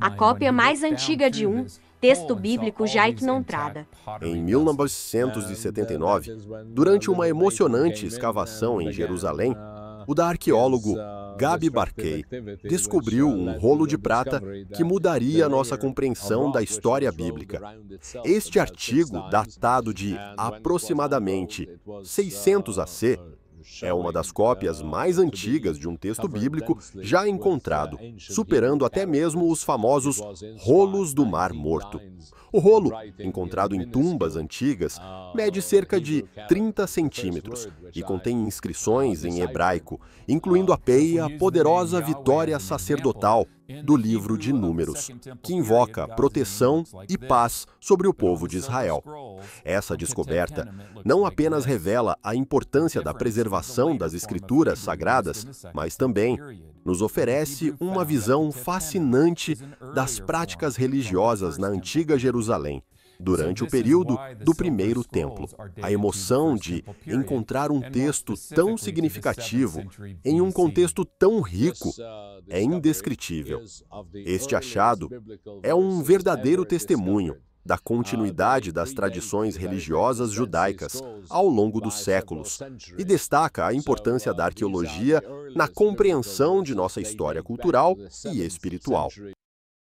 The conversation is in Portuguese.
A cópia mais antiga de um texto oh, bíblico já encontrada. Em 1979, durante uma emocionante escavação em Jerusalém, uh, o da arqueólogo uh, Gabi Barkey descobriu uh, um rolo de prata que mudaria a nossa compreensão da história bíblica. Este artigo, datado de aproximadamente 600 AC, é uma das cópias mais antigas de um texto bíblico já encontrado, superando até mesmo os famosos rolos do Mar Morto. O rolo, encontrado em tumbas antigas, mede cerca de 30 centímetros e contém inscrições em hebraico, incluindo a peia poderosa vitória sacerdotal do livro de Números, que invoca proteção e paz sobre o povo de Israel. Essa descoberta não apenas revela a importância da preservação das escrituras sagradas, mas também nos oferece uma visão fascinante das práticas religiosas na antiga Jerusalém durante o período do primeiro templo. A emoção de encontrar um texto tão significativo em um contexto tão rico uh, é indescritível. Este achado é um verdadeiro testemunho da uh, continuidade das tradições religiosas judaicas ao longo dos séculos e destaca a importância uh, da arqueologia na compreensão de nossa história cultural e espiritual.